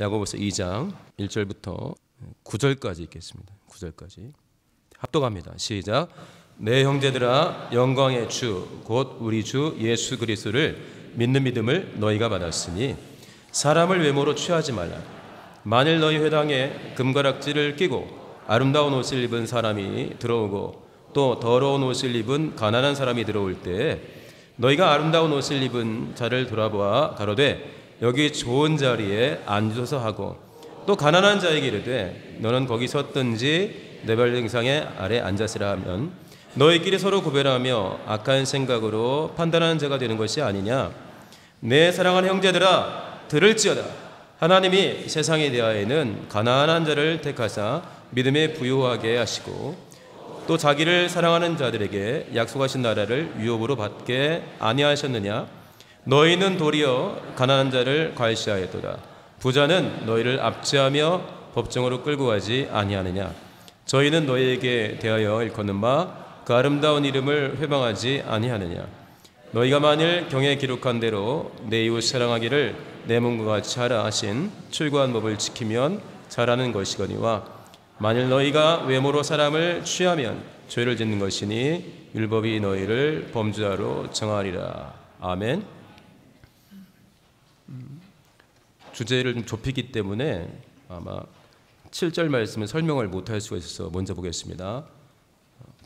야고보서 2장 1절부터 9절까지 읽겠습니다. 9절까지 합독합니다. 시작. 내 형제들아 영광의 주 곧 우리 주 예수 그리스도를 믿는 믿음을 너희가 받았으니 사람을 외모로 취하지 말라. 만일 너희 회당에 금가락지를 끼고 아름다운 옷을 입은 사람이 들어오고 또 더러운 옷을 입은 가난한 사람이 들어올 때 너희가 아름다운 옷을 입은 자를 돌아보아 가로되 여기 좋은 자리에 앉으소서 하고 또 가난한 자에게 이르되 너는 거기 섰든지 내 발등상에 아래 앉았으라 하면 너희끼리 서로 구별하며 악한 생각으로 판단하는 자가 되는 것이 아니냐 내 사랑하는 형제들아 들을지어다 하나님이 세상에 대하여는 가난한 자를 택하사 믿음에 부유하게 하시고 또 자기를 사랑하는 자들에게 약속하신 나라를 유업으로 받게 아니하셨느냐 너희는 도리어 가난한 자를 괄시하였도다. 부자는 너희를 압제하며 법정으로 끌고 가지 아니하느냐. 저희는 너희에게 대하여 일컫는 바 그 아름다운 이름을 회방하지 아니하느냐. 너희가 만일 경에 기록한 대로 내 이웃 사랑하기를 내 몸과 같이 하라 하신 출구한 법을 지키면 잘하는 것이거니와 만일 너희가 외모로 사람을 취하면 죄를 짓는 것이니 율법이 너희를 범죄자로 정하리라. 아멘. 주제를 좀 좁히기 때문에 아마 7절 말씀은 설명을 못할 수가 있어서 먼저 보겠습니다.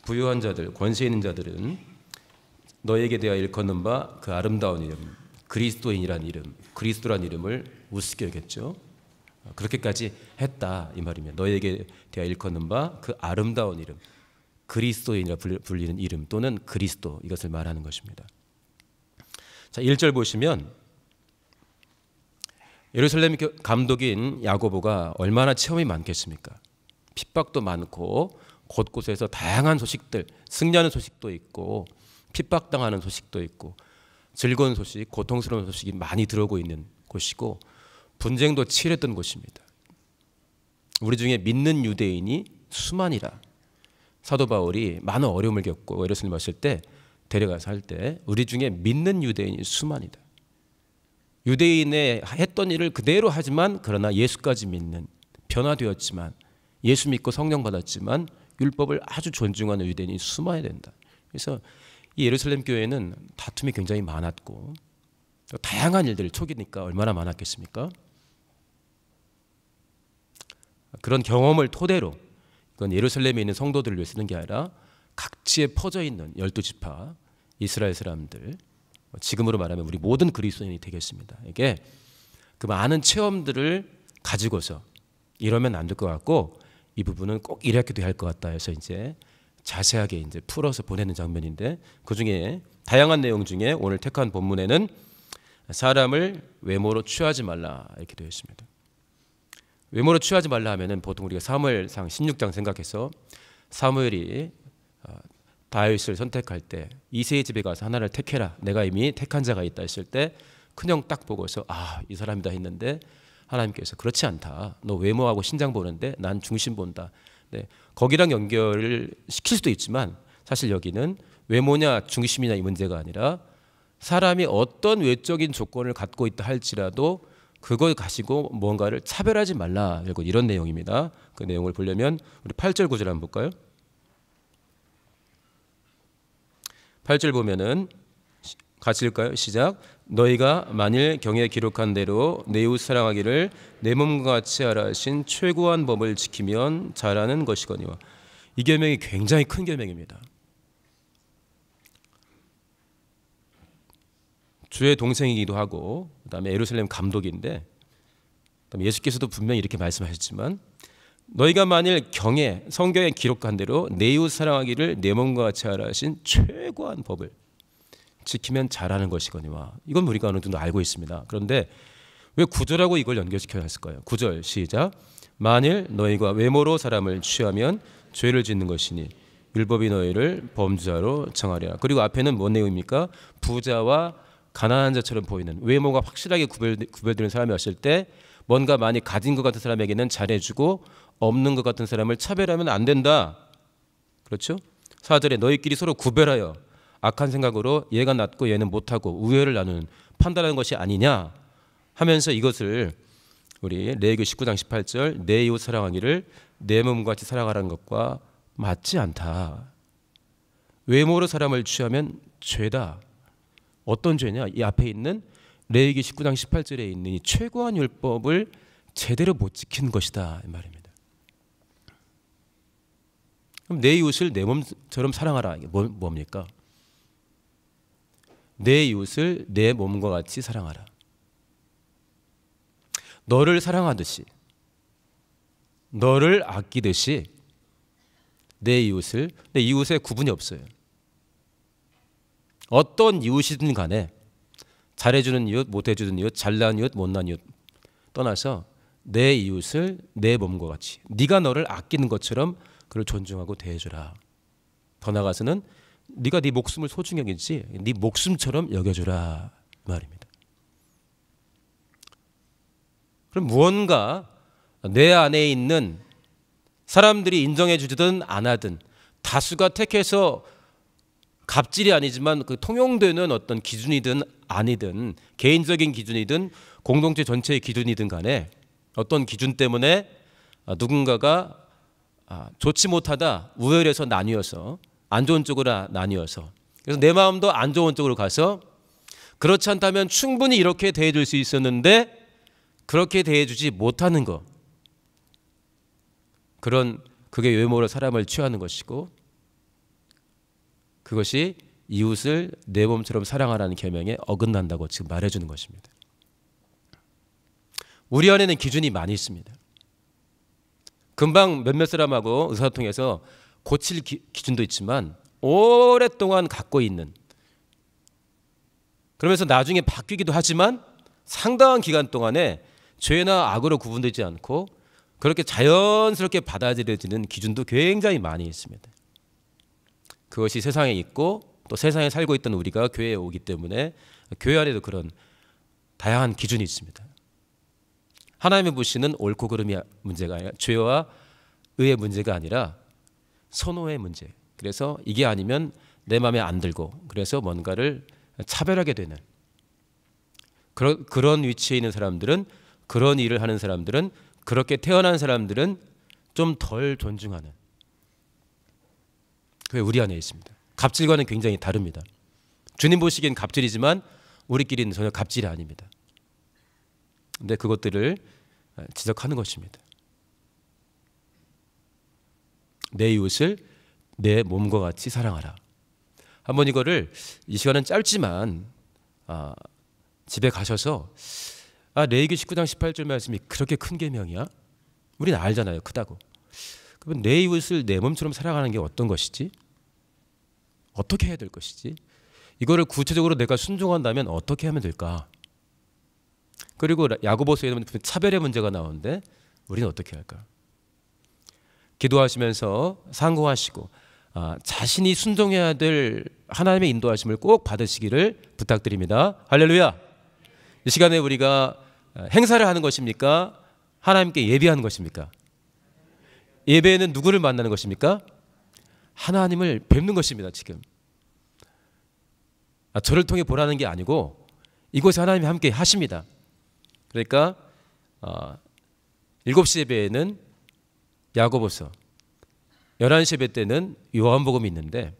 부유한 자들, 권세 있는 자들은 너에게 대하여 일컫는 바 그 아름다운 이름, 그리스도인이란 이름, 그리스도란 이름을 우습게 여죠 아, 그렇게까지 했다 이 말이면 너에게 대하여 일컫는 바 그 아름다운 이름, 그리스도인이라 불리는 이름 또는 그리스도 이것을 말하는 것입니다. 자, 1절 보시면 예루살렘 감독인 야고보가 얼마나 체험이 많겠습니까? 핍박도 많고 곳곳에서 다양한 소식들, 승리하는 소식도 있고 핍박당하는 소식도 있고 즐거운 소식, 고통스러운 소식이 많이 들어오고 있는 곳이고 분쟁도 치열던 곳입니다. 우리 중에 믿는 유대인이 수만이라 사도 바울이 많은 어려움을 겪고 예루살렘 왔을 때 데려가서 할 때 우리 중에 믿는 유대인이 수만이다. 유대인의 했던 일을 그대로 하지만 그러나 예수까지 믿는 변화되었지만 예수 믿고 성령 받았지만 율법을 아주 존중하는 유대인이 숨어야 된다. 그래서 이 예루살렘 교회는 다툼이 굉장히 많았고 다양한 일들 초기니까 얼마나 많았겠습니까? 그런 경험을 토대로 이건 예루살렘에 있는 성도들을 위해 쓰는 게 아니라 각지에 퍼져 있는 열두 지파 이스라엘 사람들 지금으로 말하면 우리 모든 그리스도인이 되겠습니다. 이게 그 많은 체험들을 가지고서 이러면 안 될 것 같고 이 부분은 꼭 이렇게 돼할것 같다 해서 이제 자세하게 이제 풀어서 보내는 장면인데 그 중에 다양한 내용 중에 오늘 택한 본문에는 사람을 외모로 취하지 말라 이렇게 되어 있습니다. 외모로 취하지 말라 하면은 보통 우리가 사무엘상 16장 생각해서 사무엘이 다윗을 선택할 때 이세의 집에 가서 하나를 택해라. 내가 이미 택한 자가 있다 했을 때 큰형 딱 보고서 아 이 사람이다 했는데 하나님께서 그렇지 않다. 너 외모하고 신장 보는데 난 중심 본다. 네, 거기랑 연결을 시킬 수도 있지만 사실 여기는 외모냐 중심이냐 이 문제가 아니라 사람이 어떤 외적인 조건을 갖고 있다 할지라도 그걸 가지고 뭔가를 차별하지 말라 이런 내용입니다. 그 내용을 보려면 우리 8절 9절 한번 볼까요? 8절 보면은 같이 읽까요? 시작. 너희가 만일 경에 기록한 대로 내우 사랑하기를 내 몸과 같이 하라 하신 최고한 법을 지키면 잘하는 것이거니와 이 계명이 굉장히 큰 계명입니다. 주의 동생이기도 하고 그다음에 예루살렘 감독인데 그다음에 예수께서도 분명히 이렇게 말씀하셨지만 너희가 만일 경애 성경에 기록한 대로 내우 사랑하기를 내 몸과 같이 하라 하신 최고한 법을 지키면 잘하는 것이거니와 이건 우리가 어느 정도 알고 있습니다. 그런데 왜 구절하고 이걸 연결시켜야 했을까요? 구절 시작. 만일 너희가 외모로 사람을 취하면 죄를 짓는 것이니 율법이 너희를 범죄자로 정하리라. 그리고 앞에는 뭔 내용입니까? 부자와 가난한 자처럼 보이는 외모가 확실하게 구별, 구별되는 사람이 왔을 때 뭔가 많이 가진 것 같은 사람에게는 잘해주고 없는 것 같은 사람을 차별하면 안 된다. 그렇죠? 사절에 너희끼리 서로 구별하여 악한 생각으로 얘가 낫고 얘는 못하고 우애를 나누는 판단하는 것이 아니냐 하면서 이것을 우리 레위기 19장 18절 내 이웃 사랑하기를 내 몸과 같이 사랑하라는 것과 맞지 않다. 외모로 사람을 취하면 죄다. 어떤 죄냐? 이 앞에 있는 레위기 19장 18절에 있는 이 최고한 율법을 제대로 못 지킨 것이다 이 말입니다. 그럼 내 이웃을 내 몸처럼 사랑하라. 이게 뭐, 뭡니까? 내 이웃을 내 몸과 같이 사랑하라. 너를 사랑하듯이, 너를 아끼듯이 내 이웃을, 내 이웃에 구분이 없어요. 어떤 이웃이든 간에 잘해주는 이웃, 못해주는 이웃, 잘난 이웃, 못난 이웃 떠나서 내 이웃을 내 몸과 같이 네가 너를 아끼는 것처럼 그를 존중하고 대해주라. 더 나아가서는 네가 네 목숨을 소중히 여기지 네 목숨처럼 여겨주라 말입니다. 그럼 무언가 내 안에 있는 사람들이 인정해 주든 안 하든 다수가 택해서 갑질이 아니지만 그 통용되는 어떤 기준이든 아니든 개인적인 기준이든 공동체 전체의 기준이든 간에 어떤 기준 때문에 누군가가 아, 좋지 못하다 우열에서 나뉘어서 안 좋은 쪽으로 나뉘어서 그래서 내 마음도 안 좋은 쪽으로 가서 그렇지 않다면 충분히 이렇게 대해줄 수 있었는데 그렇게 대해주지 못하는 것 그런 그게 외모로 사람을 취하는 것이고 그것이 이웃을 내 몸처럼 사랑하라는 계명에 어긋난다고 지금 말해주는 것입니다. 우리 안에는 기준이 많이 있습니다. 금방 몇몇 사람하고 의사소통해서 고칠 기, 준도 있지만 오랫동안 갖고 있는 그러면서 나중에 바뀌기도 하지만 상당한 기간 동안에 죄나 악으로 구분되지 않고 그렇게 자연스럽게 받아들여지는 기준도 굉장히 많이 있습니다. 그것이 세상에 있고 또 세상에 살고 있던 우리가 교회에 오기 때문에 교회 안에도 그런 다양한 기준이 있습니다. 하나님의 보시는 옳고 그름이 문제가 아니라 죄와 의의 문제가 아니라 선호의 문제. 그래서 이게 아니면 내 마음에 안 들고 그래서 뭔가를 차별하게 되는 그런 그런 위치에 있는 사람들은 그런 일을 하는 사람들은 그렇게 태어난 사람들은 좀 덜 존중하는 그게 우리 안에 있습니다. 갑질과는 굉장히 다릅니다. 주님 보시기엔 갑질이지만 우리끼리는 전혀 갑질이 아닙니다. 근데 네, 그것들을 어, 지적하는 것입니다. 내 이웃을 내 몸과 같이 사랑하라. 한번 이거를 이 시간은 짧지만 아, 집에 가셔서 아 레이기 19장 18절 말씀이 그렇게 큰 계명이야? 우리는 알잖아요 크다고. 그럼 내 이웃을 내 몸처럼 사랑하는 게 어떤 것이지? 어떻게 해야 될 것이지? 이거를 구체적으로 내가 순종한다면 어떻게 하면 될까? 그리고 야구보서에 보면 차별의 문제가 나오는데 우리는 어떻게 할까? 기도하시면서 상고하시고 아, 자신이 순종해야 될 하나님의 인도하심을 꼭 받으시기를 부탁드립니다. 할렐루야. 이 시간에 우리가 아, 행사를 하는 것입니까? 하나님께 예배하는 것입니까? 예배는 누구를 만나는 것입니까? 하나님을 뵙는 것입니다, 지금. 아, 저를 통해 보라는 게 아니고 이곳에 하나님이 함께 하십니다. 그러니까 어, 7시 예배에는 야고보서 11시 예배 때는 요한복음이 있는데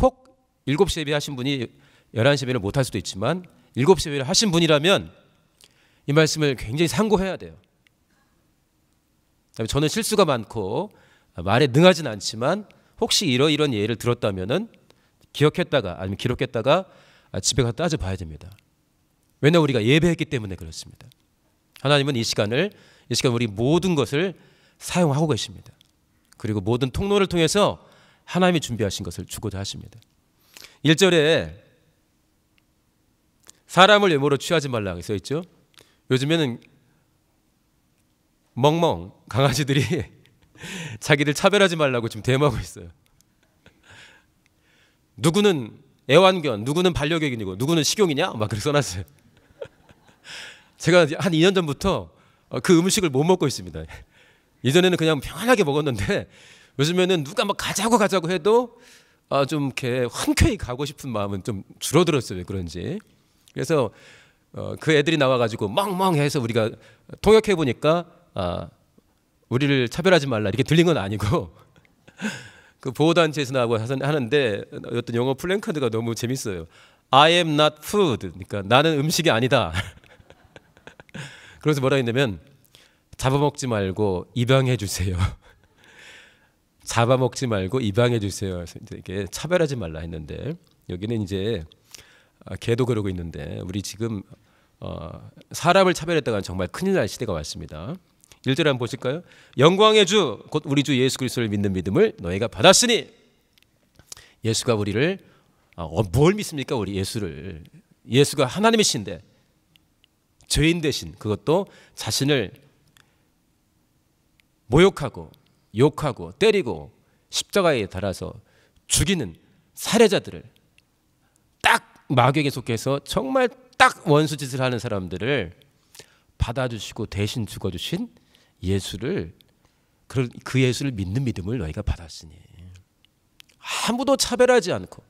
혹 7시 예배 하신 분이 11시 예배를 못할 수도 있지만 7시 예배를 하신 분이라면 이 말씀을 굉장히 상고해야 돼요. 저는 실수가 많고 말에 능하진 않지만 혹시 이러이런 예를 들었다면은 기억했다가 아니면 기록했다가 집에 가서 따져봐야 됩니다. 왜냐 우리가 예배했기 때문에 그렇습니다. 하나님은 이 시간을 이 시간 우리 모든 것을 사용하고 계십니다. 그리고 모든 통로를 통해서 하나님이 준비하신 것을 주고자 하십니다. 1절에 사람을 외모로 취하지 말라 써 있죠. 요즘에는 멍멍 강아지들이 자기를 차별하지 말라고 지금 대모하고 있어요. 누구는 애완견, 누구는 반려견이고 누구는 식용이냐? 막 그렇게 써놨어요. 제가 한 2년 전부터 어, 그 음식을 못 먹고 있습니다. 예전에는 그냥 편하게 먹었는데 요즘에는 누가 막 뭐 가자고 가자고 해도 아, 좀 이렇게 흔쾌히 가고 싶은 마음은 좀 줄어들었어요. 그런지. 그래서 어, 그 애들이 나와가지고 멍멍해서 우리가 통역해 보니까 아, 우리를 차별하지 말라 이렇게 들린 건 아니고 그 보호단체에서 나오고 하는데 어떤 영어 플랜카드가 너무 재밌어요. I am not food. 그러니까 나는 음식이 아니다. 그래서 뭐라 했냐면 잡아먹지 말고 입양해 주세요. 잡아먹지 말고 입양해 주세요. 이게 차별하지 말라 했는데 여기는 이제 아, 개도 그러고 있는데 우리 지금 어, 사람을 차별했다간 정말 큰일 날 시대가 왔습니다. 일절 한번 보실까요? 영광의 주 곧 우리 주 예수 그리스도를 믿는 믿음을 너희가 받았으니 예수가 우리를 아, 어, 뭘 믿습니까? 우리 예수를 예수가 하나님이신데 죄인 대신 그것도 자신을 모욕하고 욕하고 때리고 십자가에 달아서 죽이는 살해자들을 딱 마귀에게 속해서 정말 딱 원수짓을 하는 사람들을 받아주시고 대신 죽어주신 예수를 그 예수를 믿는 믿음을 너희가 받았으니 아무도 차별하지 않고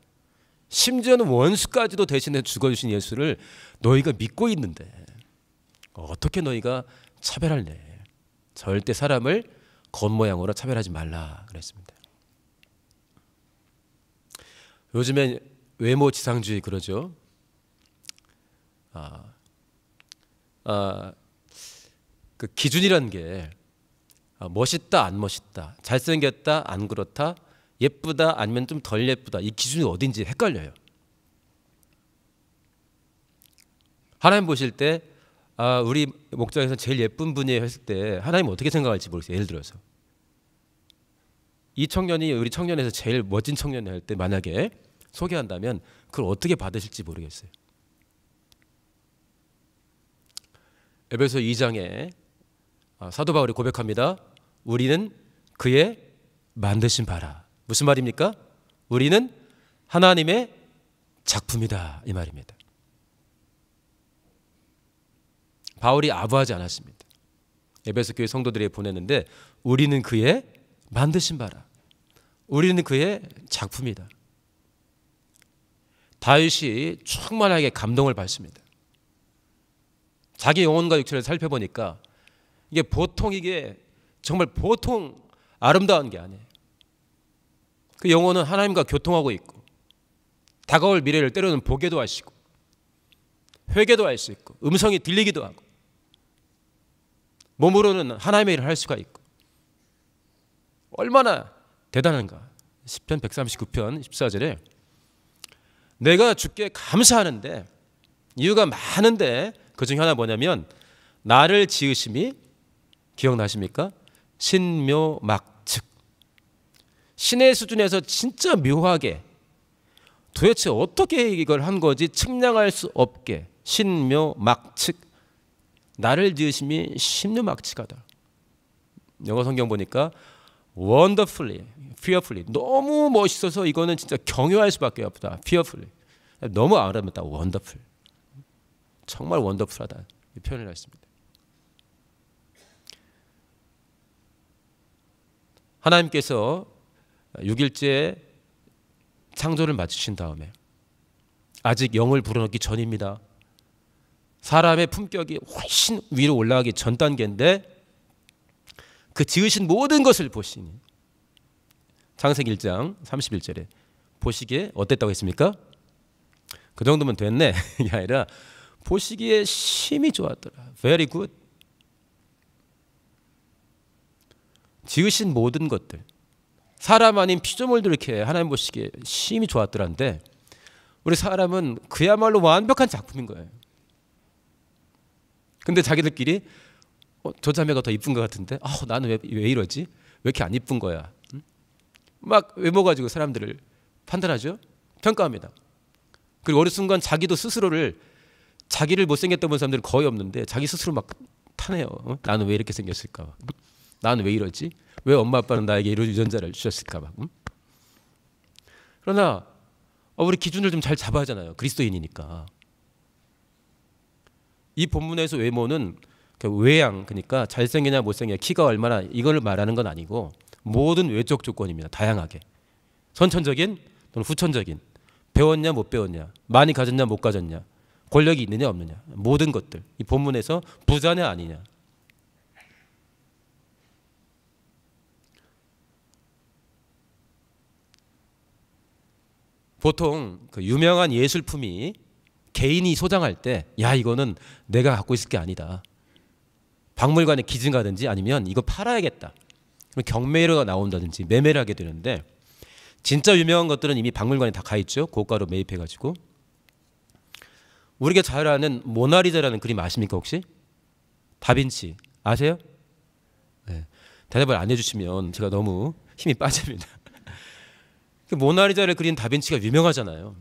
심지어는 원수까지도 대신해 죽어주신 예수를 너희가 믿고 있는데 어, 어떻게 너희가 차별할래? 절대 사람을 겉모양으로 차별하지 말라 그랬습니다. 요즘엔 외모 지상주의 그러죠. 아, 아, 그 기준이란 게 아, 멋있다 안 멋있다, 잘생겼다 안 그렇다, 예쁘다 아니면 좀 덜 예쁘다 이 기준이 어딘지 헷갈려요. 하나님 보실 때아 우리 목장에서 제일 예쁜 분이 했을 때 하나님 어떻게 생각할지 모르겠어요. 예를 들어서 이 청년이 우리 청년에서 제일 멋진 청년이 할 때 만약에 소개한다면 그걸 어떻게 받으실지 모르겠어요. 에베소 2장에 아, 사도 바울이 고백합니다. 우리는 그의 만드신 바라. 무슨 말입니까? 우리는 하나님의 작품이다 이 말입니다. 바울이 아부하지 않았습니다. 에베소 교회 성도들에게 보내는데 우리는 그의 만드신 바라. 우리는 그의 작품이다. 다윗이 충만하게 감동을 받습니다. 자기 영혼과 육체를 살펴보니까 이게 보통 이게 정말 보통 아름다운 게 아니에요. 그 영혼은 하나님과 교통하고 있고 다가올 미래를 때로는 보게도 할수고 회개도 할 수 있고 음성이 들리기도 하고 몸으로는 하나님의 일을 할 수가 있고 얼마나 대단한가 10편 139편 14절에 내가 주께 감사하는데 이유가 많은데 그 중에 하나 뭐냐면 나를 지으심이 기억나십니까? 신묘막측 신의 수준에서 진짜 묘하게 도대체 어떻게 이걸 한 거지 측량할 수 없게 신묘막측 나를 지으심이 심누막치가다. 영어 성경 보니까 wonderfully, fearfully 너무 멋있어서 이거는 진짜 경유할 수밖에 없다. fearfully 너무 아름답다. wonderful 정말 원더풀하다 이 표현을 했습니다. 하나님께서 6일째 창조를 마치신 다음에 아직 영을 불어넣기 전입니다. 사람의 품격이 훨씬 위로 올라가기 전 단계인데 그 지으신 모든 것을 보시니 창세기 1장 31절에 보시기에 어땠다고 했습니까? 그 정도면 됐네 이게 아니라 보시기에 심히 좋았더라 very good 지으신 모든 것들 사람 아닌 피조물들 이렇게 하나님 보시기에 심히 좋았더란데 우리 사람은 그야말로 완벽한 작품인 거예요 근데 자기들끼리 어, 저 자매가 더 이쁜 것 같은데 어, 나는 왜, 왜 이러지 왜 이렇게 안 이쁜 거야 응? 막 외모 가지고 사람들을 판단하죠 평가합니다 그리고 어느 순간 자기도 스스로를 자기를 못생겼다고 본 사람들은 거의 없는데 자기 스스로 막 타네요 어? 나는 왜 이렇게 생겼을까 응? 나는 왜 이러지 왜 엄마 아빠는 나에게 이런 유전자를 주셨을까 봐 응? 그러나 어, 우리 기준을 좀 잘 잡아야 하잖아요 그리스도인이니까 이 본문에서 외모는 그 외양 그러니까 잘생기냐 못생기냐 키가 얼마나 이걸 말하는 건 아니고 모든 외적 조건입니다. 다양하게 선천적인 또는 후천적인 배웠냐 못 배웠냐 많이 가졌냐 못 가졌냐 권력이 있느냐 없느냐 모든 것들 이 본문에서 부자냐 아니냐 보통 그 유명한 예술품이 개인이 소장할 때 야 이거는 내가 갖고 있을 게 아니다. 박물관에 기증가든지 아니면 이거 팔아야겠다. 그럼 경매로 나온다든지 매매를 하게 되는데 진짜 유명한 것들은 이미 박물관에 다 가 있죠. 고가로 매입해 가지고 우리가 잘 아는 모나리자라는 그림 아십니까 혹시? 다빈치 아세요? 네. 대답을 안 해주시면 제가 너무 힘이 빠집니다. 그 모나리자를 그린 다빈치가 유명하잖아요.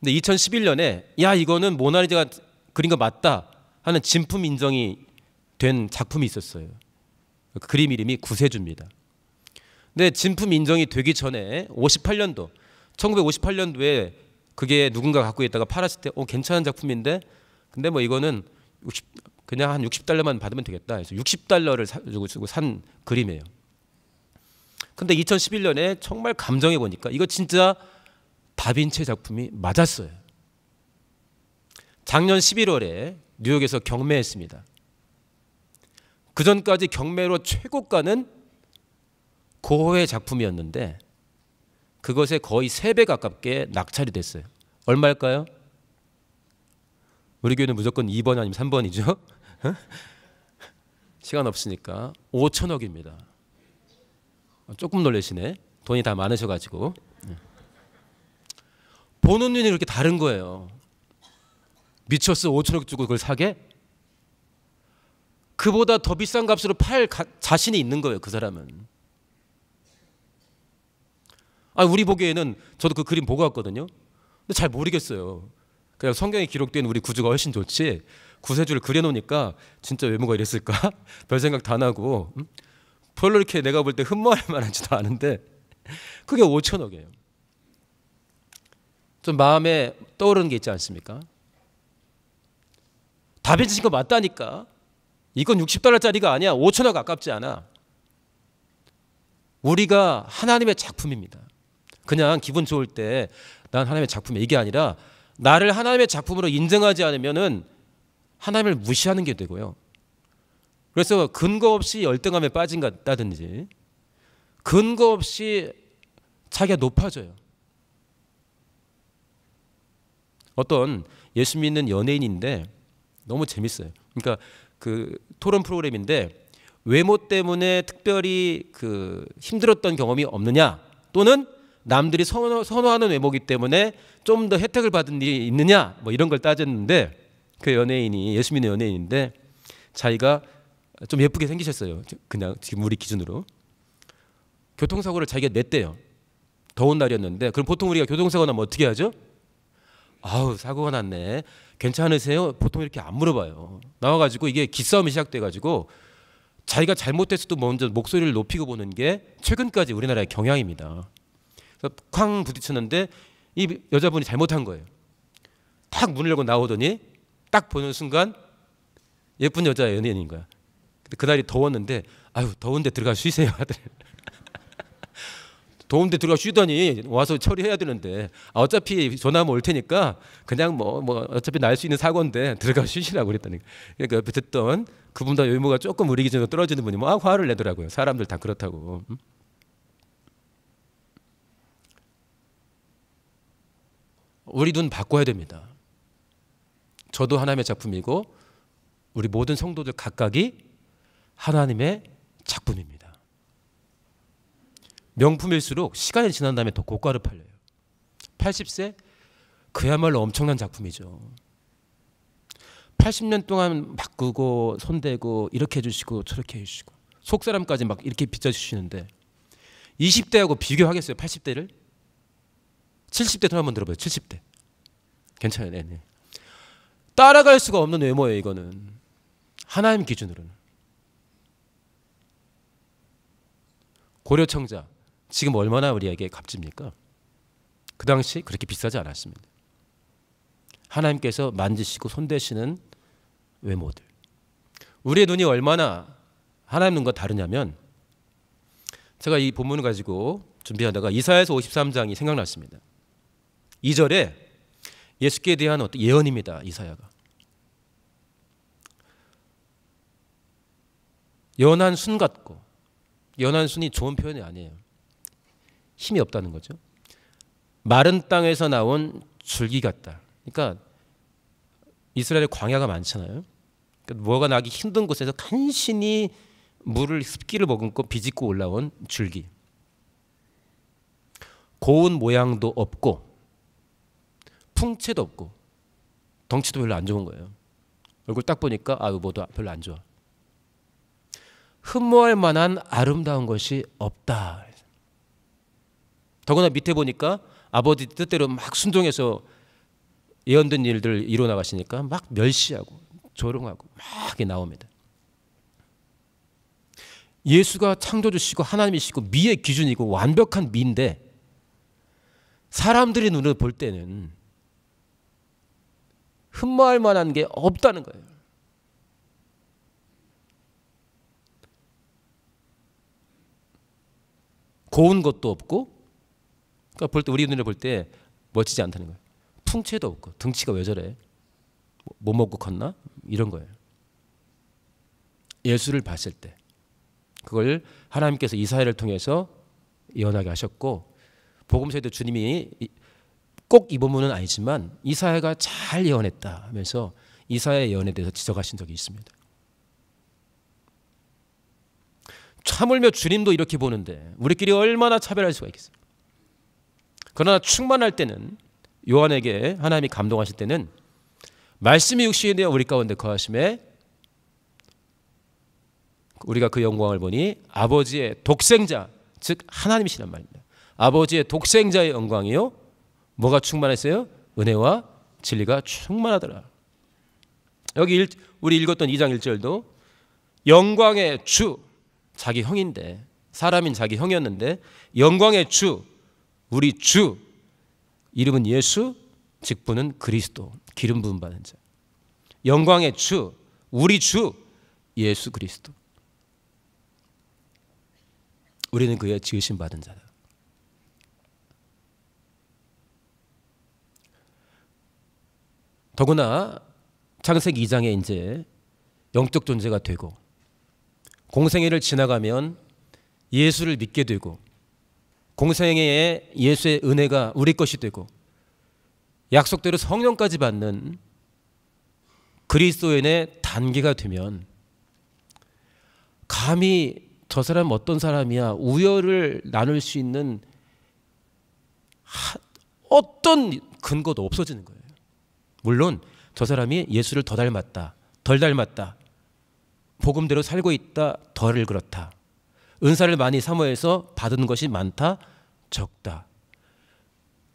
근데 2011년에 야 이거는 모나리자가 그린 거 맞다 하는 진품 인정이 된 작품이 있었어요. 그 그림 이름이 구세주입니다. 근데 진품 인정이 되기 전에 58년도 1958년도에 그게 누군가 갖고 있다가 팔았을 때 어 괜찮은 작품인데 근데 뭐 이거는 60, 그냥 한 60달러만 받으면 되겠다 해서 60달러를 사, 주고 산 그림이에요. 근데 2011년에 정말 감정해 보니까 이거 진짜 다빈치 작품이 맞았어요. 작년 11월에 뉴욕에서 경매했습니다. 그 전까지 경매로 최고가는 고호의 작품이었는데 그것에 거의 3배 가깝게 낙찰이 됐어요. 얼마일까요? 우리 교회는 무조건 2번 아니면 3번이죠. 시간 없으니까 5천억입니다. 조금 놀래시네. 돈이 다 많으셔가지고. 보는 눈이 이렇게 다른 거예요. 미쳤어 5천억 주고 그걸 사게? 그보다 더 비싼 값으로 팔 가, 자신이 있는 거예요 그 사람은. 아 우리 보기에는 저도 그 그림 보고 왔거든요. 근데 잘 모르겠어요. 그냥 성경에 기록된 우리 구주가 훨씬 좋지 구세주를 그려놓으니까 진짜 외모가 이랬을까 별 생각 다 나고 음? 별로 이렇게 내가 볼 때 흠모할 만한지도 않은데 그게 5천억이에요. 좀 마음에 떠오르는 게 있지 않습니까? 다빈치 신거 맞다니까. 이건 60달러짜리가 아니야. 5천억 아깝지 않아. 우리가 하나님의 작품입니다. 그냥 기분 좋을 때 난 하나님의 작품이 이게 아니라 나를 하나님의 작품으로 인정하지 않으면은 하나님을 무시하는 게 되고요. 그래서 근거 없이 열등감에 빠진다든지 근거 없이 자기가 높아져요. 어떤 예수 믿는 연예인인데 너무 재밌어요. 그러니까 그 토론 프로그램인데 외모 때문에 특별히 그 힘들었던 경험이 없느냐 또는 남들이 선호, 하는 외모기 때문에 좀 더 혜택을 받은 일이 있느냐 뭐 이런 걸 따졌는데 그 연예인이 예수 믿는 연예인인데 자기가 좀 예쁘게 생기셨어요 그냥 지금 우리 기준으로 교통사고를 자기가 냈대요 더운 날이었는데 그럼 보통 우리가 교통사고 나면 어떻게 하죠? 아우 사고가 났네. 괜찮으세요? 보통 이렇게 안 물어봐요. 나와가지고 이게 기싸움이 시작돼가지고 자기가 잘못했어도 먼저 목소리를 높이고 보는 게 최근까지 우리나라의 경향입니다. 그래서 쾅 부딪혔는데 이 여자분이 잘못한 거예요. 탁 문을 열고 나오더니 딱 보는 순간 예쁜 여자 연예인인 거야. 근데 그날이 더웠는데 아유 더운데 들어가 쉬세요 하더래. 도움대 들어가 쉬더니 와서 처리해야 되는데 아, 어차피 전화하면 올 테니까 그냥 뭐, 뭐 어차피 날 수 있는 사고인데 들어가 쉬시라고 그랬다니까. 그러니까 옆에 듣던 그분도 의무가 조금 우리 기준으로 떨어지는 분이 막 뭐, 아, 화를 내더라고요. 사람들 다 그렇다고. 음. 우리 눈 바꿔야 됩니다. 저도 하나님의 작품이고 우리 모든 성도들 각각이 하나님의 작품입니다. 명품일수록 시간이 지난 다음에 더 고가로 팔려요. 80세 그야말로 엄청난 작품이죠. 80년 동안 바꾸고 손대고 이렇게 해주시고 저렇게 해주시고 속 사람까지 막 이렇게 빚어주시는데 20대하고 비교하겠어요? 80대를? 70대 더 한번 들어봐요. 70대. 괜찮아요. 네네. 네. 따라갈 수가 없는 외모예요. 이거는 하나님 기준으로는 고려청자 지금 얼마나 우리에게 값집니까? 그 당시 그렇게 비싸지 않았습니다. 하나님께서 만지시고 손대시는 외모들. 우리의 눈이 얼마나 하나님 눈과 다르냐면 제가 이 본문을 가지고 준비하다가 이사야서 53장이 생각났습니다. 2절에 예수께 대한 어떤 예언입니다. 이사야가. 연한 순 같고 연한 순이 좋은 표현이 아니에요. 힘이 없다는 거죠. 마른 땅에서 나온 줄기 같다. 그러니까 이스라엘 광야가 많잖아요. 그러니까 뭐가 나기 힘든 곳에서 간신히 물을 습기를 머금고 비집고 올라온 줄기. 고운 모양도 없고 풍채도 없고 덩치도 별로 안 좋은 거예요. 얼굴 딱 보니까 아 뭐도 별로 안 좋아. 흠모할 만한 아름다운 것이 없다. 더구나 밑에 보니까 아버지 뜻대로 막 순종해서 예언된 일들을 이뤄 나가시니까 막 멸시하고 조롱하고 막 나옵니다. 예수가 창조주시고 하나님이시고 미의 기준이고 완벽한 미인데 사람들의 눈을 볼 때는 흠모할 만한 게 없다는 거예요. 고운 것도 없고 그러니까 볼때 우리 눈에 볼 때 멋지지 않다는 거예요. 풍채도 없고 등치가 왜 저래? 뭐 먹고 컸나? 이런 거예요. 예수를 봤을 때 그걸 하나님께서 이사야를 통해서 예언하게 하셨고 복음서에도 주님이 꼭이 본문은 아니지만 이사야가 잘 예언했다 하면서 이사야 예언에 대해서 지적하신 적이 있습니다. 참을며 주님도 이렇게 보는데 우리끼리 얼마나 차별할 수가 있겠어요. 그러나 충만할 때는 요한에게 하나님이 감동하실 때는 말씀이 육신이 되어 우리 가운데 거하심에 우리가 그 영광을 보니 아버지의 독생자 즉 하나님이시란 말입니다. 아버지의 독생자의 영광이요 뭐가 충만했어요? 은혜와 진리가 충만하더라. 여기 일, 우리 읽었던 2장 1절도 영광의 주 자기 형인데 사람인 자기 형이었는데 영광의 주 우리 주 이름은 예수 직분은 그리스도 기름 부음 받은 자 영광의 주 우리 주 예수 그리스도 우리는 그의 지으심 받은 자다 더구나 창세기 2장에 이제 영적 존재가 되고 공생애를 지나가면 예수를 믿게 되고 공생애의 예수의 은혜가 우리 것이 되고 약속대로 성령까지 받는 그리스도인의 단계가 되면 감히 저 사람 어떤 사람이야 우열을 나눌 수 있는 어떤 근거도 없어지는 거예요. 물론 저 사람이 예수를 더 닮았다, 덜 닮았다, 복음대로 살고 있다, 덜을 그렇다. 은사를 많이 사모해서 받은 것이 많다, 적다.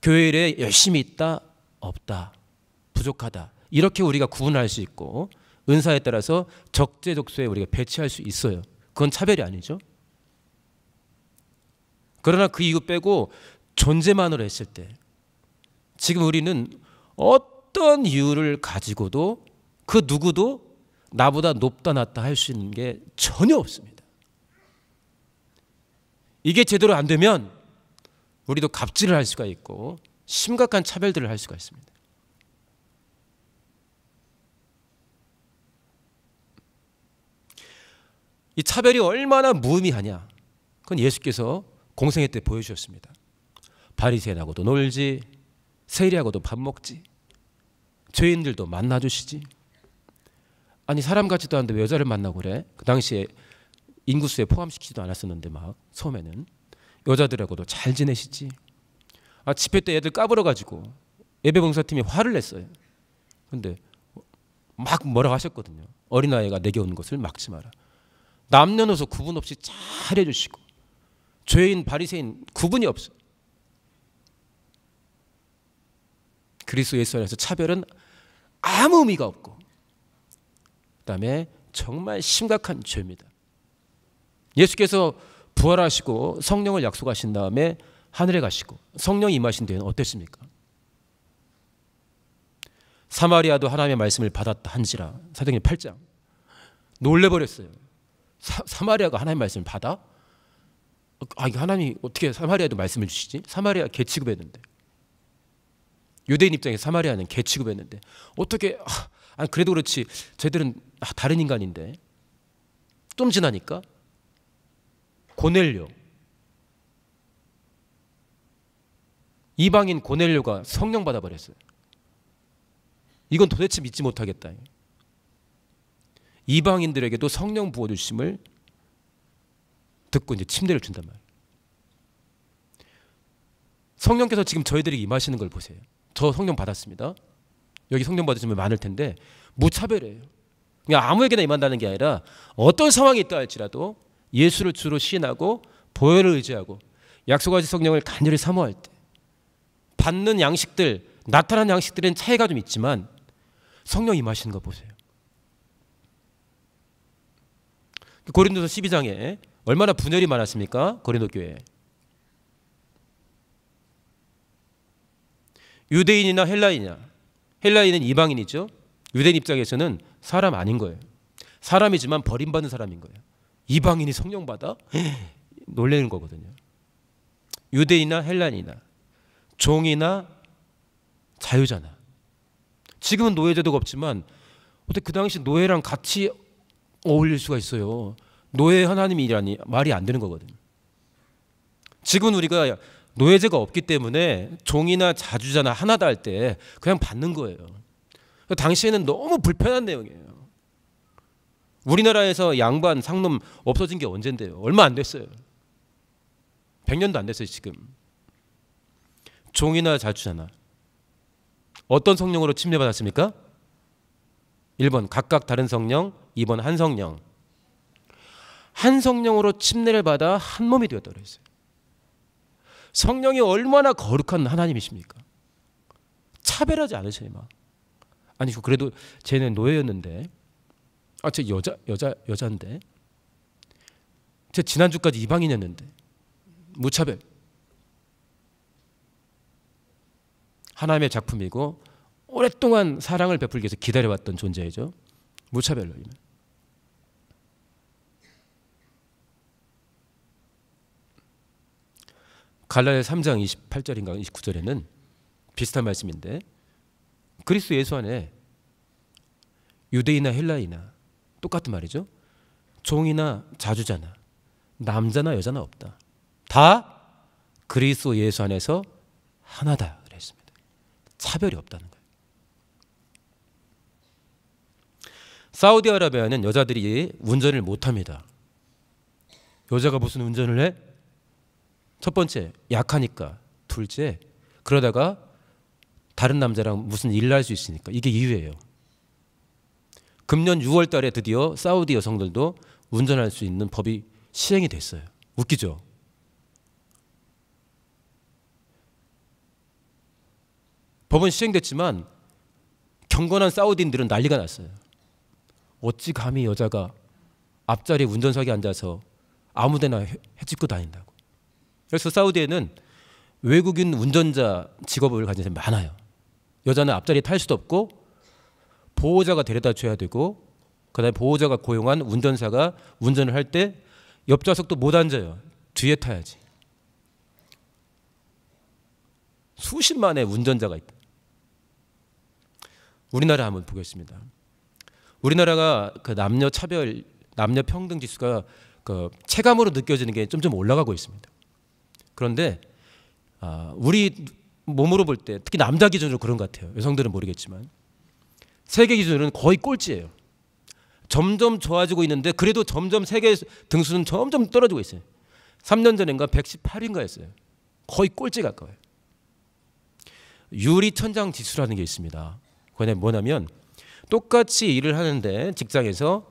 교회 일에 열심히 있다, 없다. 부족하다. 이렇게 우리가 구분할 수 있고 은사에 따라서 적재적소에 우리가 배치할 수 있어요. 그건 차별이 아니죠. 그러나 그 이유 빼고 존재만으로 했을 때 지금 우리는 어떤 이유를 가지고도 그 누구도 나보다 높다 낮다 할 수 있는 게 전혀 없습니다. 이게 제대로 안 되면 우리도 갑질을 할 수가 있고 심각한 차별들을 할 수가 있습니다. 이 차별이 얼마나 무의미하냐. 그건 예수께서 공생회 때 보여주셨습니다. 바리새인하고도 놀지, 세리하고도 밥 먹지, 죄인들도 만나주시지. 아니 사람 같지도 않은데 여자를 만나고 그래? 그 당시에 인구수에 포함시키지도 않았었는데 막 처음에는 여자들하고도 잘 지내시지? 아 집회 때 애들 까불어 가지고 예배 봉사팀이 화를 냈어요. 근데 막 뭐라고 하셨거든요. 어린아이가 내게 오는 것을 막지 마라. 남녀노소 구분 없이 잘해 주시고 죄인 바리새인 구분이 없어. 그리스 예수 안에서 차별은 아무 의미가 없고 그다음에 정말 심각한 죄입니다. 예수께서 부활하시고 성령을 약속하신 다음에 하늘에 가시고 성령 이 임하신 뒤에는 어땠습니까? 사마리아도 하나님의 말씀을 받았다 한지라 사도행전 8장 놀래버렸어요. 사, 마리아가 하나님의 말씀을 받아? 아, 이게 하나님이 어떻게 사마리아도 말씀을 주시지? 사마리아 개취급했는데 유대인 입장에 사마리아는 개취급했는데 어떻게? 아, 아 그래도 그렇지 저들은 아, 다른 인간인데 좀 지나니까 고넬료 이방인 고넬료가 성령 받아버렸어요. 이건 도대체 믿지 못하겠다. 이방인들에게도 성령 부어주심을 듣고 이제 침대를 준단 말이에요. 성령께서 지금 저희들에게 임하시는 걸 보세요. 저 성령 받았습니다. 여기 성령 받으시면 많을 텐데 무차별해요 그냥 아무에게나 임한다는 게 아니라 어떤 상황이 있다 할지라도 예수를 주로 시인하고 보혈을 의지하고 약속하지 성령을 간절히 사모할 때 받는 양식들 나타난 양식들은 차이가 좀 있지만 성령 이하시는거 보세요. 고린도서 12장에 얼마나 분열이 많았습니까? 고린도 교회. 유대인이나 헬라인이냐. 헬라인은 이방인이죠. 유대인 입장에서는 사람 아닌 거예요. 사람이지만 버림받는 사람인 거예요. 이방인이 성령 받아? 놀래는 거거든요. 유대인이나 헬란이나 종이나 자유자나 지금은 노예 제도가 없지만 어떻게 그 당시 노예랑 같이 어울릴 수가 있어요. 노예 하나님이라니 말이 안 되는 거거든요. 지금 은 우리가 노예제가 없기 때문에 종이나 자주자나 하나다 할 때 그냥 받는 거예요. 당시에는 너무 불편한 내용이에요. 우리나라에서 양반 상놈 없어진 게 언젠데요. 얼마 안 됐어요. 100년도 안 됐어요, 지금. 종이나 자주잖아. 어떤 성령으로 침례받았습니까? 1번 각각 다른 성령, 2번 한 성령. 한 성령으로 침례를 받아 한 몸이 되었다 그랬어요. 성령이 얼마나 거룩한 하나님이십니까? 차별하지 않으시니 막. 아니 그래도 쟤는 노예였는데 아, 제 여자 여자 여자인데. 제 지난주까지 이방인이었는데. 무차별. 하나님의 작품이고 오랫동안 사랑을 베풀기 위해서 기다려왔던 존재이죠. 무차별로 인해. 갈라의 3장 28절인가 29절에는 비슷한 말씀인데 그리스도 예수 안에 유대이나 헬라이나 똑같은 말이죠. 종이나 자주자나 남자나 여자나 없다. 다 그리스도 예수 안에서 하나다 그랬습니다. 차별이 없다는 거예요. 사우디아라비아는 여자들이 운전을 못 합니다. 여자가 무슨 운전을 해? 첫 번째, 약하니까. 둘째, 그러다가 다른 남자랑 무슨 일을 할수 있으니까. 이게 이유예요. 금년 6월 달에 드디어 사우디 여성들도 운전할 수 있는 법이 시행이 됐어요. 웃기죠? 법은 시행됐지만 경건한 사우디인들은 난리가 났어요. 어찌 감히 여자가 앞자리 운전석에 앉아서 아무데나 해집고 다닌다고. 그래서 사우디에는 외국인 운전자 직업을 가진 사람이 많아요. 여자는 앞자리에 탈 수도 없고 보호자가 데려다 줘야 되고 그다음에 보호자가 고용한 운전사가 운전을 할 때 옆좌석도 못 앉아요. 뒤에 타야지. 수십만의 운전자가 있다. 우리나라 한번 보겠습니다. 우리나라가 그 남녀 차별, 남녀 평등 지수가 그 체감으로 느껴지는 게 점점 올라가고 있습니다. 그런데 아, 우리 몸으로 볼 때 특히 남자 기준으로 그런 것 같아요. 여성들은 모르겠지만 세계 기준으로는 거의 꼴찌예요. 점점 좋아지고 있는데 그래도 점점 세계 등수는 점점 떨어지고 있어요. 3년 전인가 118인가였어요. 거의 꼴찌 가까워요. 유리 천장 지수라는 게 있습니다. 그게 뭐냐면 똑같이 일을 하는데 직장에서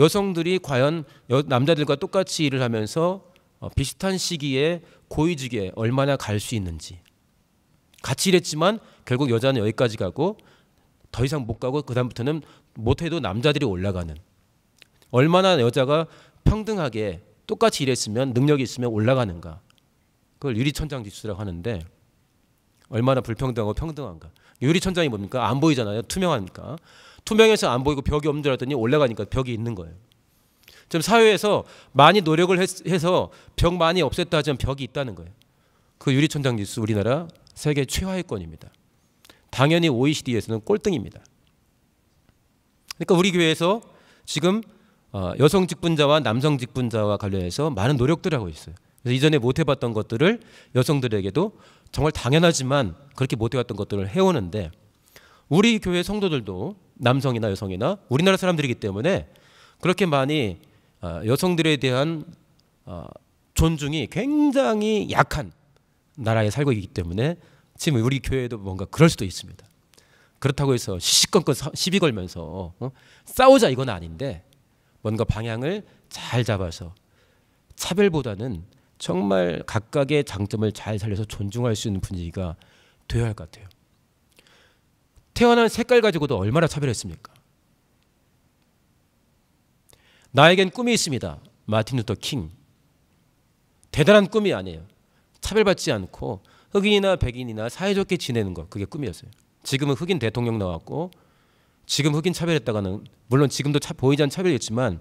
여성들이 과연 남자들과 똑같이 일을 하면서 어, 비슷한 시기에 고위직에 얼마나 갈 수 있는지 같이 일했지만 결국 여자는 여기까지 가고 더 이상 못 가고 그다음부터는 못해도 남자들이 올라가는 얼마나 여자가 평등하게 똑같이 일했으면 능력이 있으면 올라가는가 그걸 유리천장지수라고 하는데 얼마나 불평등하고 평등한가 유리천장이 뭡니까 안 보이잖아요 투명하니까 투명해서 안 보이고 벽이 없는 줄 알았더니 올라가니까 벽이 있는 거예요 지금 사회에서 많이 노력을 해서 벽 많이 없앴다 하지만 벽이 있다는 거예요 그 유리천장지수 우리나라 세계 최하위권입니다 당연히 OECD에서는 꼴등입니다. 그러니까 우리 교회에서 지금 어, 여성 직분자와 남성 직분자와 관련해서 많은 노력들을 하고 있어요. 그래서 이전에 못 해봤던 것들을 여성들에게도 정말 당연하지만 그렇게 못 해왔던 것들을 해오는데 우리 교회 성도들도 남성이나 여성이나 우리나라 사람들이기 때문에 그렇게 많이 어, 여성들에 대한 어, 존중이 굉장히 약한 나라에 살고 있기 때문에 지금 우리 교회도 뭔가 그럴 수도 있습니다. 그렇다고 해서 시시건건 시비 걸면서 어? 싸우자 이건 아닌데 뭔가 방향을 잘 잡아서 차별보다는 정말 각각의 장점을 잘 살려서 존중할 수 있는 분위기가 되어야 할 것 같아요. 태어난 색깔 가지고도 얼마나 차별했습니까? 나에겐 꿈이 있습니다. 마틴 루터 킹. 대단한 꿈이 아니에요. 차별받지 않고 흑인이나 백인이나 사이좋게 지내는 것 그게 꿈이었어요. 지금은 흑인 대통령 나왔고 지금 흑인 차별했다가는 물론 지금도 차, 보이지 않는 차별이었지만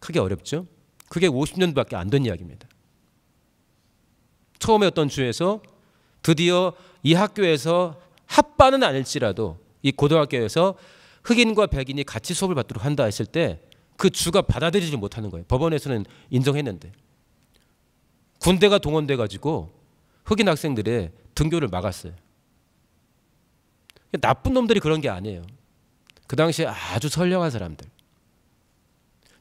크게 어렵죠. 그게 50년밖에 도안된 이야기입니다. 처음에 어떤 주에서 드디어 이 학교에서 합반은 아닐지라도 이 고등학교에서 흑인과 백인이 같이 수업을 받도록 한다 했을 때 그 주가 받아들이지 못하는 거예요. 법원에서는 인정했는데 군대가 동원돼 가지고 흑인 학생들의 등교를 막았어요. 나쁜 놈들이 그런 게 아니에요. 그 당시에 아주 선량한 사람들.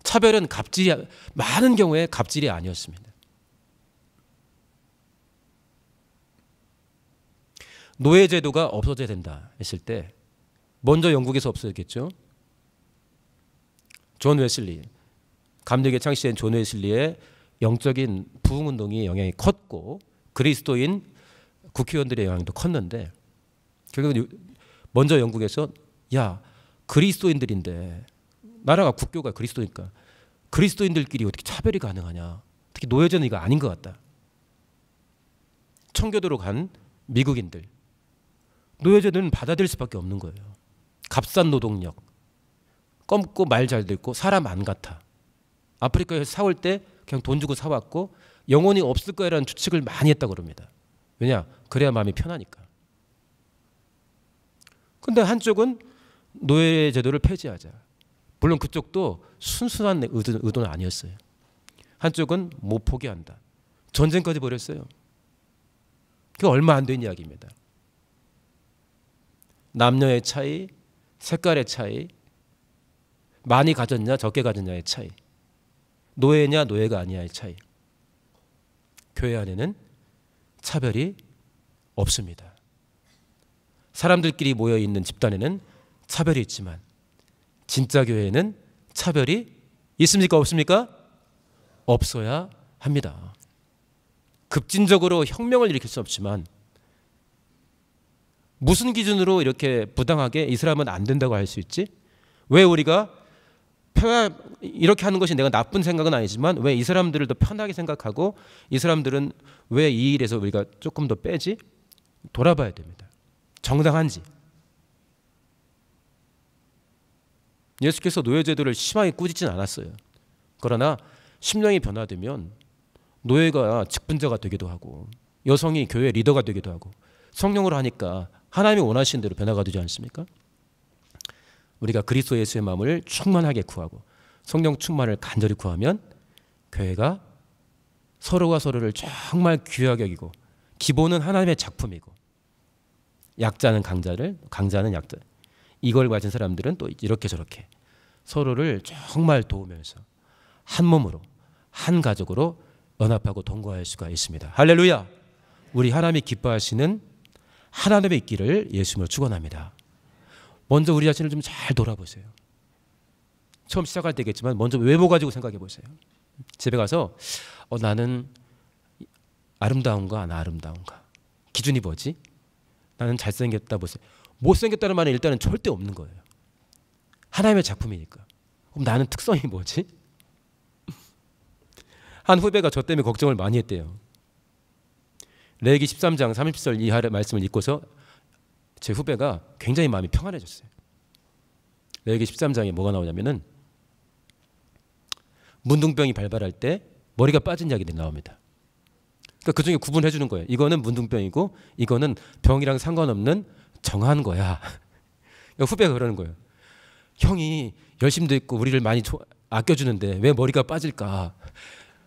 차별은 갑질, 많은 경우에 갑질이 아니었습니다. 노예제도가 없어져야 된다 했을 때, 먼저 영국에서 없어졌겠죠? 존 웨슬리, 감독의 창시된 존 웨슬리의 영적인 부흥운동이 영향이 컸고, 그리스도인 국회의원들의 영향도 컸는데 결국은 먼저 영국에서 야 그리스도인들인데 나라가 국교가 그리스도니까 그리스도인들끼리 어떻게 차별이 가능하냐 특히 노예제는 이거 아닌 것 같다 청교도로 간 미국인들 노예제는 받아들일 수밖에 없는 거예요 값싼 노동력 검고 말 잘 듣고 사람 안 같아 아프리카에서 사올 때 그냥 돈 주고 사왔고 영혼이 없을 거라는 추측을 많이 했다고 그럽니다. 왜냐? 그래야 마음이 편하니까. 근데 한쪽은 노예 제도를 폐지하자. 물론 그쪽도 순수한 의도, 는 아니었어요. 한쪽은 못 포기한다. 전쟁까지 벌였어요. 그게 얼마 안 된 이야기입니다. 남녀의 차이, 색깔의 차이, 많이 가졌냐 적게 가졌냐의 차이, 노예냐 노예가 아니냐의 차이. 교회 안에는 차별이 없습니다. 사람들끼리 모여 있는 집단에는 차별이 있지만 진짜 교회에는 차별이 있습니까? 없습니까? 없어야 합니다. 급진적으로 혁명을 일으킬 수 없지만 무슨 기준으로 이렇게 부당하게 이 사람은 안 된다고 할 수 있지? 왜 우리가 이렇게 하는 것이 내가 나쁜 생각은 아니지만 왜 이 사람들을 더 편하게 생각하고 이 사람들은 왜 이 일에서 우리가 조금 더 빼지 돌아봐야 됩니다. 정당한지. 예수께서 노예 제도를 심하게 꾸짖진 않았어요. 그러나 심령이 변화되면 노예가 직분자가 되기도 하고 여성이 교회 리더가 되기도 하고 성령으로 하니까 하나님이 원하시는 대로 변화가 되지 않습니까? 우리가 그리스도 예수의 마음을 충만하게 구하고 성령 충만을 간절히 구하면 교회가 서로가 서로를 정말 귀하게 여기고 기본은 하나님의 작품이고 약자는 강자를 강자는 약자 이걸 가진 사람들은 또 이렇게 저렇게 서로를 정말 도우면서 한 몸으로 한 가족으로 연합하고 동거할 수가 있습니다. 할렐루야. 우리 하나님이 기뻐하시는 하나님의 있기를 예수님을 축원합니다. 먼저 우리 자신을 좀 잘 돌아보세요. 처음 시작할 때겠지만 먼저 외모 가지고 생각해 보세요. 집에 가서 어, 나는 아름다운가 안 아름다운가 기준이 뭐지? 나는 잘생겼다 보세요. 못생겼다는 말은 일단은 절대 없는 거예요. 하나님의 작품이니까. 그럼 나는 특성이 뭐지? 한 후배가 저 때문에 걱정을 많이 했대요. 레기 13장 30절 이하의 말씀을 읽고서 제 후배가 굉장히 마음이 평안해졌어요. 레위기 13장에 뭐가 나오냐면은 문둥병이 발발할 때 머리가 빠진 약이들이 나옵니다. 그러니까 그 중에 구분해 주는 거예요. 이거는 문둥병이고 이거는 병이랑 상관없는 정한 거야. 그러니까 후배가 그러는 거예요. 형이 열심도 있고 우리를 많이 조, 아껴주는데 왜 머리가 빠질까?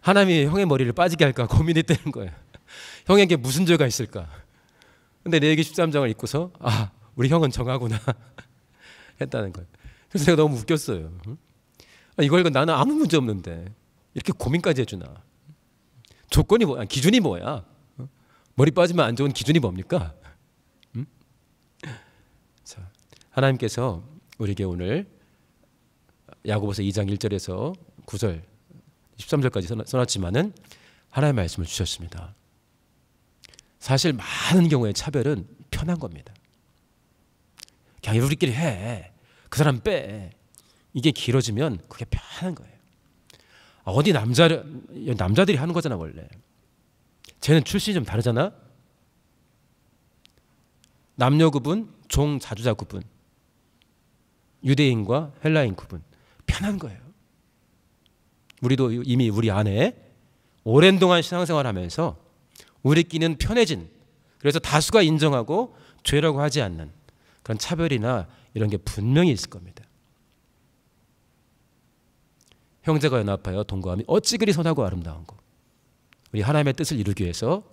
하나님이 형의 머리를 빠지게 할까 고민이 되는 거예요. 형에게 무슨 죄가 있을까? 근데 레위기 13장을 읽고서 아 우리 형은 정하구나 했다는 거예요. 그래서 제가 너무 웃겼어요. 아, 이걸 읽 나는 아무 문제 없는데 이렇게 고민까지 해주나? 조건이 뭐야? 기준이 뭐야? 머리 빠지면 안 좋은 기준이 뭡니까? 음? 자, 하나님께서 우리에게 오늘 야고보서 2장 1절에서 9절, 13절까지 써놨지만은 하나의 말씀을 주셨습니다. 사실 많은 경우에 차별은 편한 겁니다. 그냥 우리끼리 해. 그 사람 빼. 이게 길어지면 그게 편한 거예요. 아, 어디 남자 남자들이 하는 거잖아 원래. 쟤는 출신이 좀 다르잖아. 남녀 구분, 종 자주자 구분, 유대인과 헬라인 구분 편한 거예요. 우리도 이미 우리 안에 오랜 동안 신앙생활하면서 우리끼는 리 편해진 그래서 다수가 인정하고 죄라고 하지 않는 그런 차별이나 이런 게 분명히 있을 겁니다. 형제가 연합하여 동거함이 어찌 그리 선하고 아름다운고 우리 하나님의 뜻을 이루기 위해서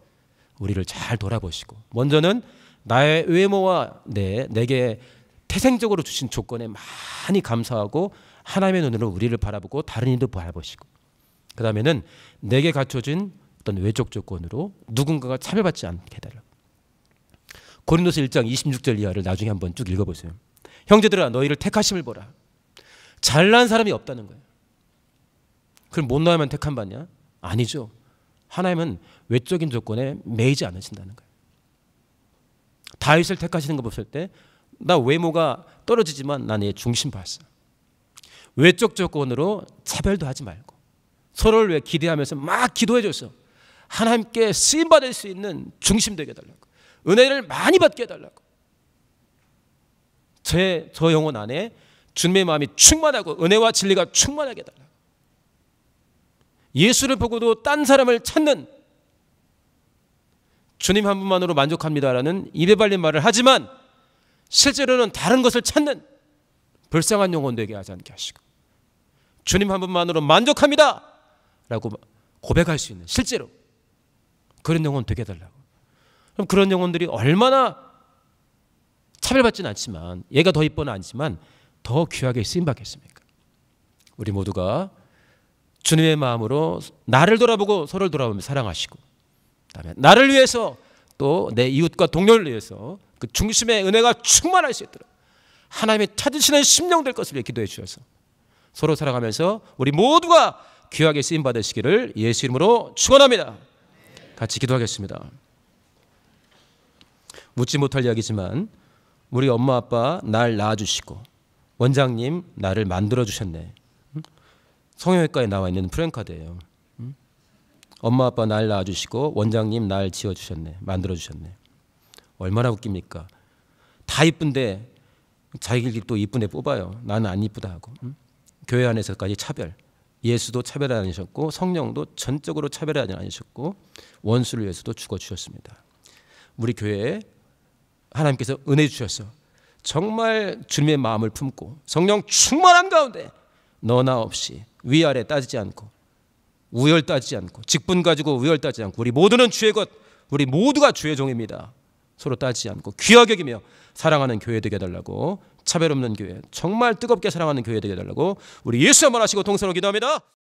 우리를 잘 돌아보시고 먼저는 나의 외모와 내 내게 태생적으로 주신 조건에 많이 감사하고 하나님의 눈으로 우리를 바라보고 다른 이도 바라보시고 그 다음에는 내게 갖춰진 어떤 외적 조건으로 누군가가 차별받지 않게 해달라. 고린도서 1장 26절 이하를 나중에 한번 쭉 읽어보세요. 형제들아 너희를 택하심을 보라. 잘난 사람이 없다는 거예요. 그럼 못나면 택한 받냐? 아니죠. 하나님은 외적인 조건에 매이지 않으신다는 거예요. 다윗을 택하시는 거 보실 때나 외모가 떨어지지만 나의 중심 봤어. 외적 조건으로 차별도 하지 말고 서로를 왜 기대하면서 막 기도해 줬어. 하나님께 쓰임 받을 수 있는 중심 되게 달라고 은혜를 많이 받게 달라고 제 저 영혼 안에 주님의 마음이 충만하고 은혜와 진리가 충만하게 달라고 예수를 보고도 딴 사람을 찾는 주님 한 분만으로 만족합니다라는 입에 발린 말을 하지만 실제로는 다른 것을 찾는 불쌍한 영혼 되게 하지 않게 하시고 주님 한 분만으로 만족합니다 라고 고백할 수 있는 실제로 그런 영혼 되게 해달라고. 그럼 그런 영혼들이 얼마나 차별받지는 않지만 얘가 더 이뻐는 않지만 더 귀하게 쓰임받겠습니까? 우리 모두가 주님의 마음으로 나를 돌아보고 서로를 돌아보며 사랑하시고 그다음에 나를 위해서 또 내 이웃과 동료를 위해서 그 중심의 은혜가 충만할 수 있도록 하나님이 찾으시는 심령 될 것을 기도해 주셔서 서로 사랑하면서 우리 모두가 귀하게 쓰임 받으시기를 예수 이름으로 축원합니다. 같이 기도하겠습니다. 묻지 못할 이야기지만 우리 엄마 아빠 날 낳아주시고 원장님 나를 만들어 주셨네. 성형외과에 나와 있는 프랭카드예요. 엄마 아빠 날 낳아주시고 원장님 날 지어주셨네. 만들어 주셨네. 얼마나 웃깁니까? 다 이쁜데 자기들끼리 또 이쁜 애 뽑아요. 나는 안 이쁘다 하고 교회 안에서까지 차별. 예수도 차별하아니셨고 성령도 전적으로 차별하아니셨고 원수를 위해서도 죽어 주셨습니다. 우리 교회에 하나님께서 은혜 주셔서 정말 주님의 마음을 품고 성령 충만한 가운데 너나 없이 위아래 따지지 않고 우열 따지지 않고 직분 가지고 우열 따지지 않고 우리 모두는 주의 것 우리 모두가 주의 종입니다. 서로 따지지 않고 귀하게 기며 사랑하는 교회 되게 해달라고 차별 없는 교회, 정말 뜨겁게 사랑하는 교회 되게 해달라고 우리 예수 한번 하시고 동서로 기도합니다.